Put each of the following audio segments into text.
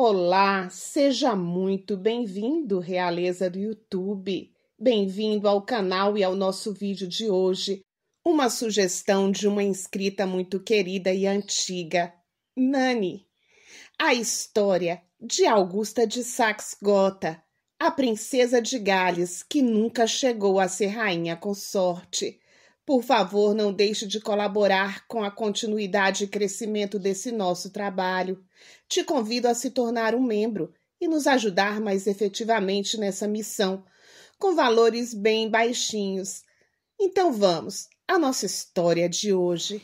Olá, seja muito bem-vindo, realeza do YouTube. Bem-vindo ao canal e ao nosso vídeo de hoje. Uma sugestão de uma inscrita muito querida e antiga, Nani. A história de Augusta de Saxe-Gotha, a princesa de Gales que nunca chegou a ser rainha consorte. Por favor, não deixe de colaborar com a continuidade e crescimento desse nosso trabalho. Te convido a se tornar um membro e nos ajudar mais efetivamente nessa missão, com valores bem baixinhos. Então vamos à nossa história de hoje.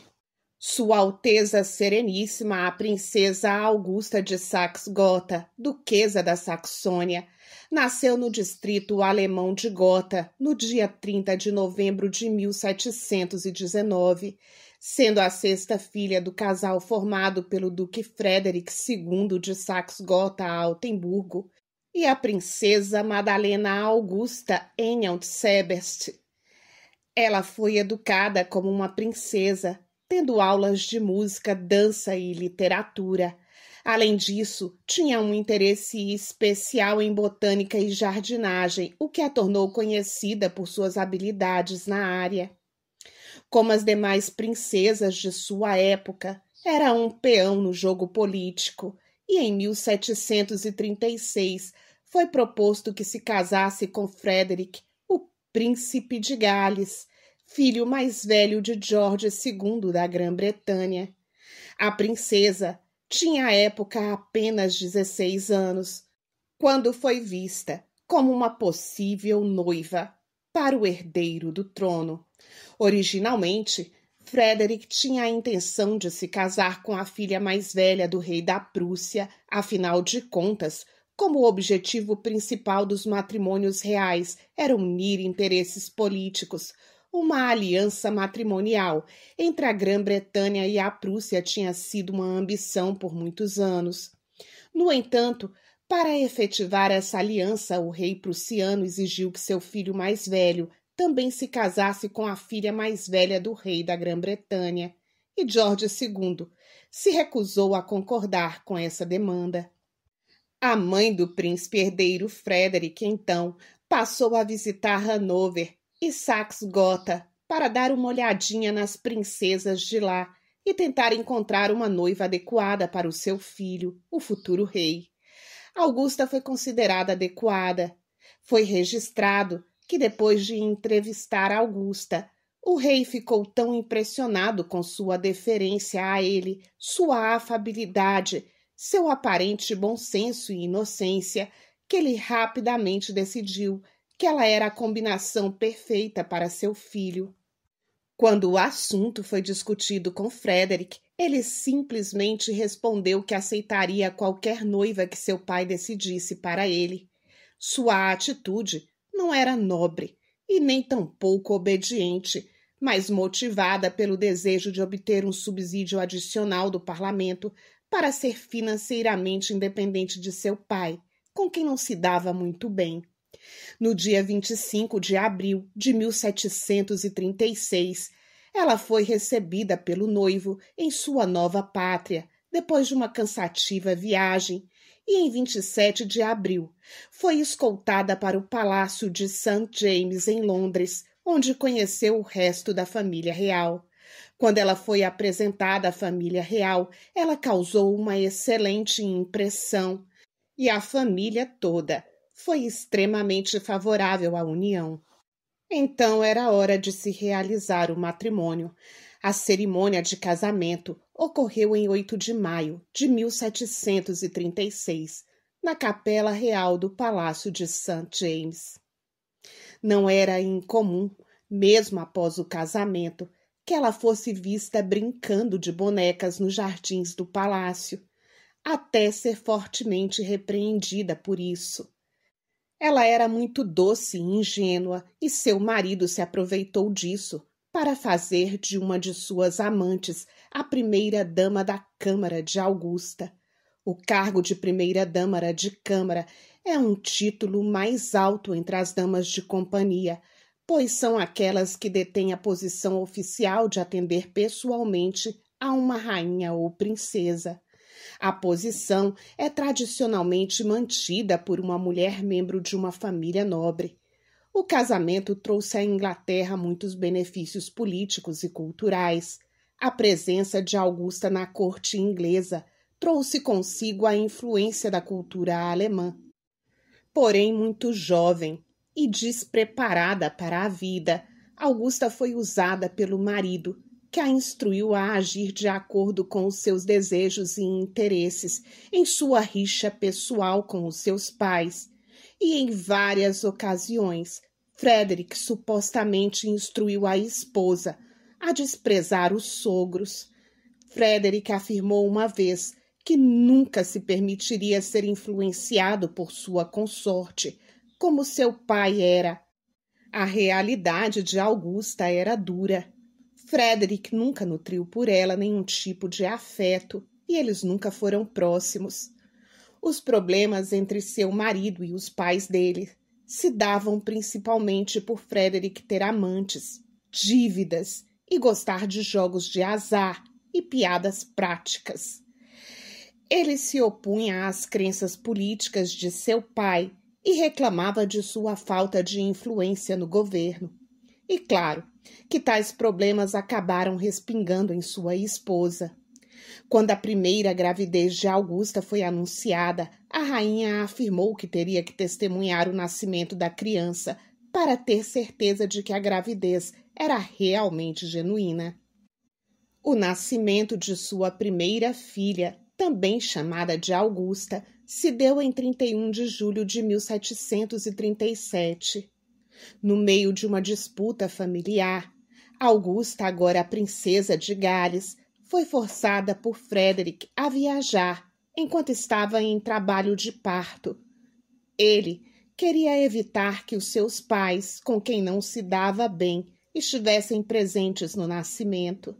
Sua Alteza Sereníssima, a Princesa Augusta de Saxe-Gotha, Duquesa da Saxônia, nasceu no distrito alemão de Gotha no dia 30 de novembro de 1719, sendo a sexta filha do casal formado pelo Duque Frederick II de Saxe-Gotha-Altenburgo e a princesa Madalena Augusta Enelt-Sebest. Ela foi educada como uma princesa, tendo aulas de música, dança e literatura Além disso, tinha um interesse especial em botânica e jardinagem, o que a tornou conhecida por suas habilidades na área. Como as demais princesas de sua época, era um peão no jogo político e em 1736 foi proposto que se casasse com Frederick, o príncipe de Gales, filho mais velho de George II da Grã-Bretanha. A princesa tinha à época apenas 16 anos, quando foi vista como uma possível noiva para o herdeiro do trono. Originalmente, Frederick tinha a intenção de se casar com a filha mais velha do rei da Prússia, afinal de contas, como objetivo principal dos matrimônios reais era unir interesses políticos, uma aliança matrimonial entre a Grã-Bretanha e a Prússia tinha sido uma ambição por muitos anos. No entanto, para efetivar essa aliança, o rei prussiano exigiu que seu filho mais velho também se casasse com a filha mais velha do rei da Grã-Bretanha, e George II se recusou a concordar com essa demanda. A mãe do príncipe herdeiro Frederick, então, passou a visitar Hanover e Sax Gota para dar uma olhadinha nas princesas de lá e tentar encontrar uma noiva adequada para o seu filho, o futuro rei. Augusta foi considerada adequada. Foi registrado que depois de entrevistar Augusta, o rei ficou tão impressionado com sua deferência a ele, sua afabilidade, seu aparente bom senso e inocência, que ele rapidamente decidiu que ela era a combinação perfeita para seu filho. Quando o assunto foi discutido com Frederick, ele simplesmente respondeu que aceitaria qualquer noiva que seu pai decidisse para ele. Sua atitude não era nobre e nem tampouco obediente, mas motivada pelo desejo de obter um subsídio adicional do parlamento para ser financeiramente independente de seu pai, com quem não se dava muito bem. No dia 25 de abril de 1736, ela foi recebida pelo noivo em sua nova pátria, depois de uma cansativa viagem, e em 27 de abril foi escoltada para o Palácio de St. James, em Londres, onde conheceu o resto da família real. Quando ela foi apresentada à família real, ela causou uma excelente impressão e à família toda foi extremamente favorável à união. Então era hora de se realizar o matrimônio. A cerimônia de casamento ocorreu em 8 de maio de 1736, na Capela Real do Palácio de St. James. Não era incomum, mesmo após o casamento, que ela fosse vista brincando de bonecas nos jardins do palácio, até ser fortemente repreendida por isso. Ela era muito doce e ingênua, e seu marido se aproveitou disso para fazer de uma de suas amantes a primeira dama da Câmara de Augusta. O cargo de primeira dama de Câmara é um título mais alto entre as damas de companhia, pois são aquelas que detêm a posição oficial de atender pessoalmente a uma rainha ou princesa. A posição é tradicionalmente mantida por uma mulher membro de uma família nobre. O casamento trouxe à Inglaterra muitos benefícios políticos e culturais. A presença de Augusta na corte inglesa trouxe consigo a influência da cultura alemã. Porém, muito jovem e despreparada para a vida, Augusta foi usada pelo marido que a instruiu a agir de acordo com os seus desejos e interesses, em sua rixa pessoal com os seus pais. E em várias ocasiões, Frederick supostamente instruiu a esposa a desprezar os sogros. Frederick afirmou uma vez que nunca se permitiria ser influenciado por sua consorte, como seu pai era. A realidade de Augusta era dura Frederick nunca nutriu por ela nenhum tipo de afeto e eles nunca foram próximos. Os problemas entre seu marido e os pais dele se davam principalmente por Frederick ter amantes, dívidas e gostar de jogos de azar e piadas práticas. Ele se opunha às crenças políticas de seu pai e reclamava de sua falta de influência no governo. E claro, que tais problemas acabaram respingando em sua esposa. Quando a primeira gravidez de Augusta foi anunciada, a rainha afirmou que teria que testemunhar o nascimento da criança para ter certeza de que a gravidez era realmente genuína. O nascimento de sua primeira filha, também chamada de Augusta, se deu em 31 de julho de 1737. No meio de uma disputa familiar, Augusta, agora a princesa de Gales, foi forçada por Frederick a viajar enquanto estava em trabalho de parto. Ele queria evitar que os seus pais, com quem não se dava bem, estivessem presentes no nascimento.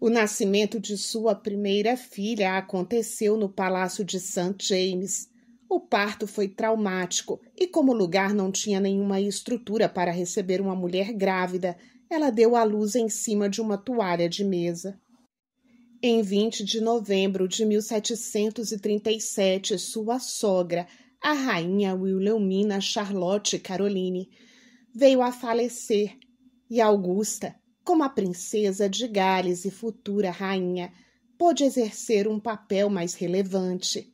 O nascimento de sua primeira filha aconteceu no Palácio de St. James, o parto foi traumático e, como o lugar não tinha nenhuma estrutura para receber uma mulher grávida, ela deu à luz em cima de uma toalha de mesa. Em 20 de novembro de 1737, sua sogra, a rainha Wilhelmina Charlotte Caroline, veio a falecer e Augusta, como a princesa de Gales e futura rainha, pôde exercer um papel mais relevante.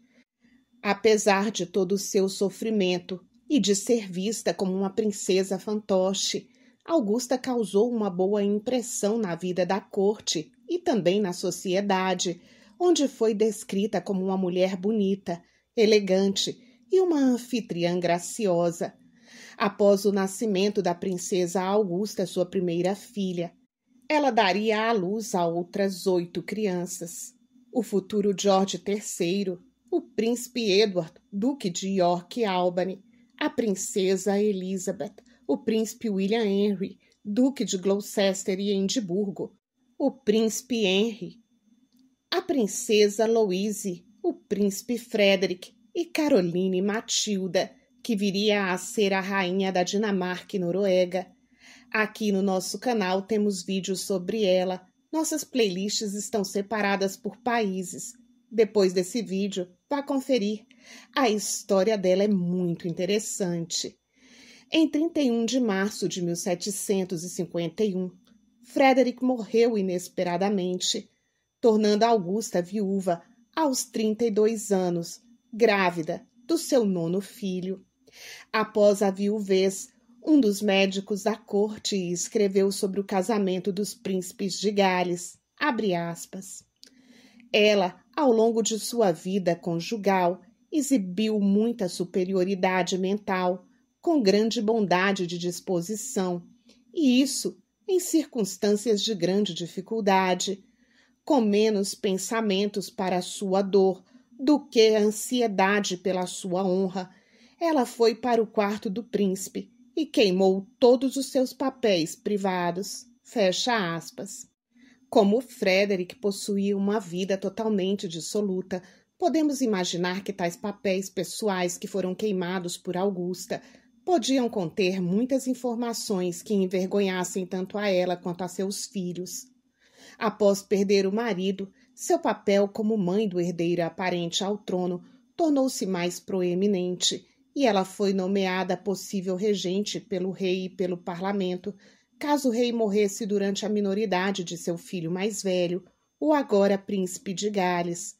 Apesar de todo o seu sofrimento e de ser vista como uma princesa fantoche, Augusta causou uma boa impressão na vida da corte e também na sociedade, onde foi descrita como uma mulher bonita, elegante e uma anfitriã graciosa. Após o nascimento da princesa Augusta, sua primeira filha, ela daria à luz a outras oito crianças. O futuro George III o príncipe Edward, duque de York e Albany, a princesa Elizabeth, o príncipe William Henry, duque de Gloucester e Edimburgo, o príncipe Henry, a princesa Louise, o príncipe Frederick e Caroline Matilda, que viria a ser a rainha da Dinamarca e Noruega. Aqui no nosso canal temos vídeos sobre ela. Nossas playlists estão separadas por países. Depois desse vídeo, Vá conferir. A história dela é muito interessante. Em 31 de março de 1751, Frederick morreu inesperadamente, tornando Augusta viúva aos 32 anos, grávida do seu nono filho. Após a viuvez, um dos médicos da corte escreveu sobre o casamento dos príncipes de Gales, abre aspas. Ela ao longo de sua vida conjugal, exibiu muita superioridade mental, com grande bondade de disposição, e isso em circunstâncias de grande dificuldade, com menos pensamentos para a sua dor do que ansiedade pela sua honra. Ela foi para o quarto do príncipe e queimou todos os seus papéis privados. Fecha aspas. Como Frederick possuía uma vida totalmente dissoluta, podemos imaginar que tais papéis pessoais que foram queimados por Augusta podiam conter muitas informações que envergonhassem tanto a ela quanto a seus filhos. Após perder o marido, seu papel como mãe do herdeiro aparente ao trono tornou-se mais proeminente e ela foi nomeada possível regente pelo rei e pelo parlamento, Caso o rei morresse durante a minoridade de seu filho mais velho, o agora príncipe de Gales.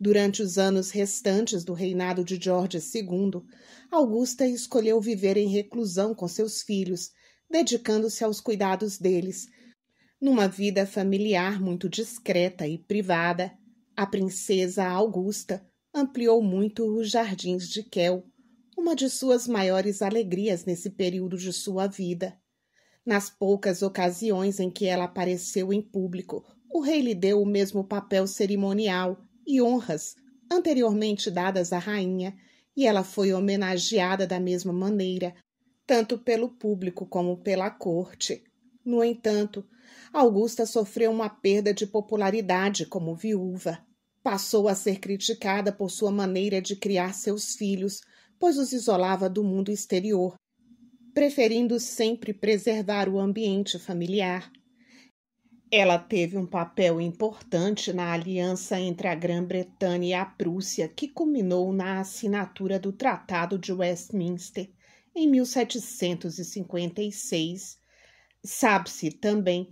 Durante os anos restantes do reinado de George II, Augusta escolheu viver em reclusão com seus filhos, dedicando-se aos cuidados deles. Numa vida familiar muito discreta e privada, a princesa Augusta ampliou muito os jardins de Kel, uma de suas maiores alegrias nesse período de sua vida. Nas poucas ocasiões em que ela apareceu em público, o rei lhe deu o mesmo papel cerimonial e honras anteriormente dadas à rainha, e ela foi homenageada da mesma maneira, tanto pelo público como pela corte. No entanto, Augusta sofreu uma perda de popularidade como viúva. Passou a ser criticada por sua maneira de criar seus filhos, pois os isolava do mundo exterior preferindo sempre preservar o ambiente familiar. Ela teve um papel importante na aliança entre a Grã-Bretanha e a Prússia, que culminou na assinatura do Tratado de Westminster em 1756. Sabe-se também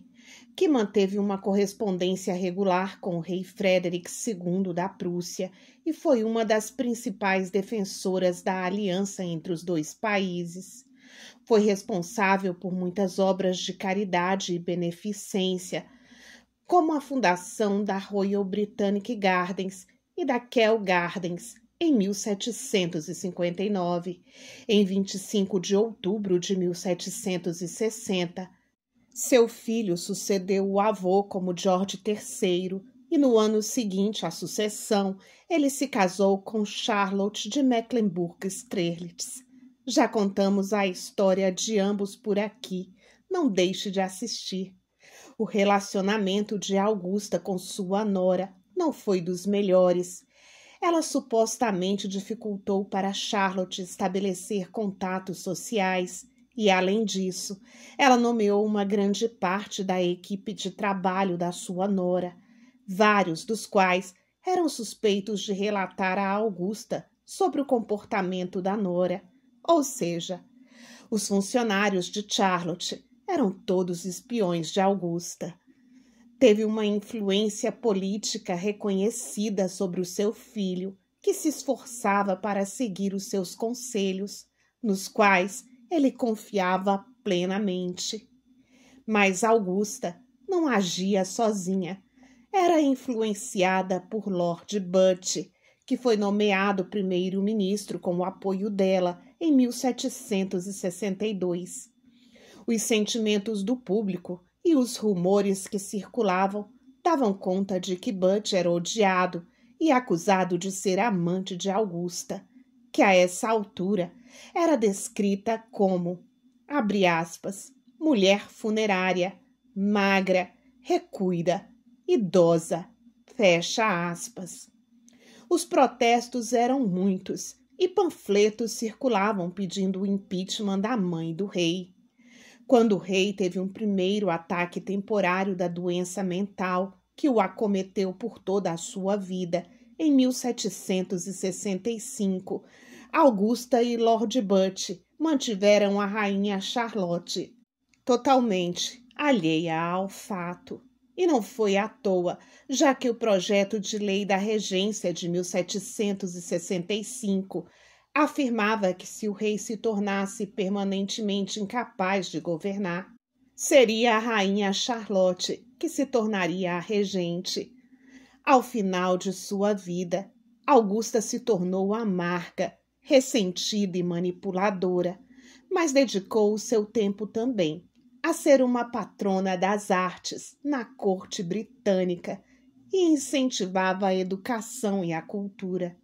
que manteve uma correspondência regular com o rei Frederick II da Prússia e foi uma das principais defensoras da aliança entre os dois países. Foi responsável por muitas obras de caridade e beneficência, como a fundação da Royal Britannic Gardens e da Kell Gardens em 1759. Em 25 de outubro de 1760, seu filho sucedeu o avô como George III e no ano seguinte à sucessão, ele se casou com Charlotte de Mecklenburg-Strelitz, já contamos a história de ambos por aqui. Não deixe de assistir. O relacionamento de Augusta com sua nora não foi dos melhores. Ela supostamente dificultou para Charlotte estabelecer contatos sociais e, além disso, ela nomeou uma grande parte da equipe de trabalho da sua nora, vários dos quais eram suspeitos de relatar a Augusta sobre o comportamento da nora. Ou seja, os funcionários de Charlotte eram todos espiões de Augusta. Teve uma influência política reconhecida sobre o seu filho, que se esforçava para seguir os seus conselhos, nos quais ele confiava plenamente. Mas Augusta não agia sozinha. Era influenciada por Lord Butt, que foi nomeado primeiro-ministro com o apoio dela em 1762. Os sentimentos do público e os rumores que circulavam davam conta de que Butch era odiado e acusado de ser amante de Augusta, que a essa altura era descrita como, abre aspas, mulher funerária, magra, recuida, idosa, fecha aspas. Os protestos eram muitos e panfletos circulavam pedindo o impeachment da mãe do rei. Quando o rei teve um primeiro ataque temporário da doença mental que o acometeu por toda a sua vida, em 1765, Augusta e Lord Butt mantiveram a rainha Charlotte totalmente alheia ao fato. E não foi à toa, já que o projeto de lei da regência de 1765 afirmava que se o rei se tornasse permanentemente incapaz de governar, seria a rainha Charlotte que se tornaria a regente. Ao final de sua vida, Augusta se tornou amarga, ressentida e manipuladora, mas dedicou o seu tempo também a ser uma patrona das artes na corte britânica e incentivava a educação e a cultura.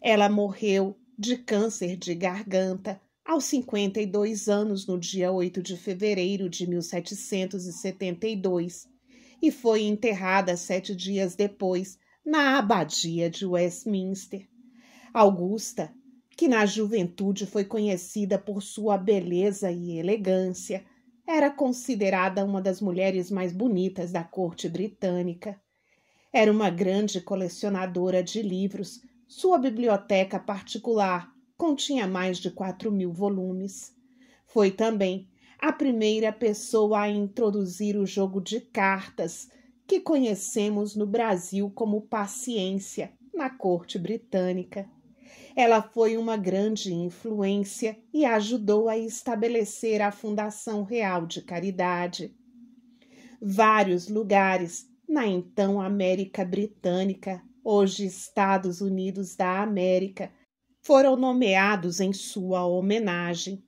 Ela morreu de câncer de garganta aos 52 anos no dia 8 de fevereiro de 1772 e foi enterrada sete dias depois na Abadia de Westminster. Augusta, que na juventude foi conhecida por sua beleza e elegância, era considerada uma das mulheres mais bonitas da corte britânica. Era uma grande colecionadora de livros. Sua biblioteca particular continha mais de quatro mil volumes. Foi também a primeira pessoa a introduzir o jogo de cartas, que conhecemos no Brasil como paciência, na corte britânica. Ela foi uma grande influência e ajudou a estabelecer a Fundação Real de Caridade. Vários lugares na então América Britânica, hoje Estados Unidos da América, foram nomeados em sua homenagem.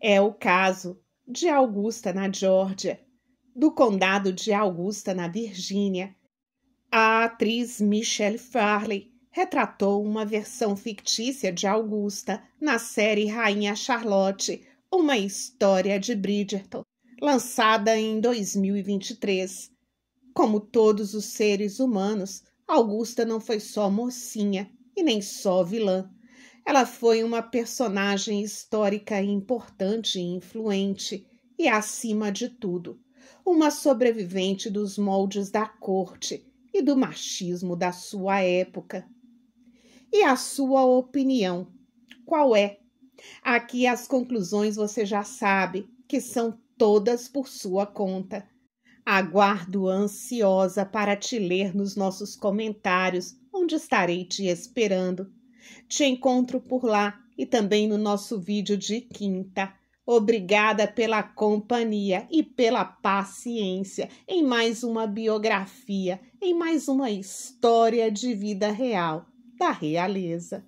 É o caso de Augusta, na Geórgia, do condado de Augusta, na Virgínia, a atriz Michelle Farley retratou uma versão fictícia de Augusta na série Rainha Charlotte, uma história de Bridgerton, lançada em 2023. Como todos os seres humanos, Augusta não foi só mocinha e nem só vilã. Ela foi uma personagem histórica importante e influente, e acima de tudo, uma sobrevivente dos moldes da corte e do machismo da sua época. E a sua opinião? Qual é? Aqui as conclusões você já sabe, que são todas por sua conta. Aguardo ansiosa para te ler nos nossos comentários, onde estarei te esperando. Te encontro por lá e também no nosso vídeo de quinta. Obrigada pela companhia e pela paciência em mais uma biografia, em mais uma história de vida real da realeza.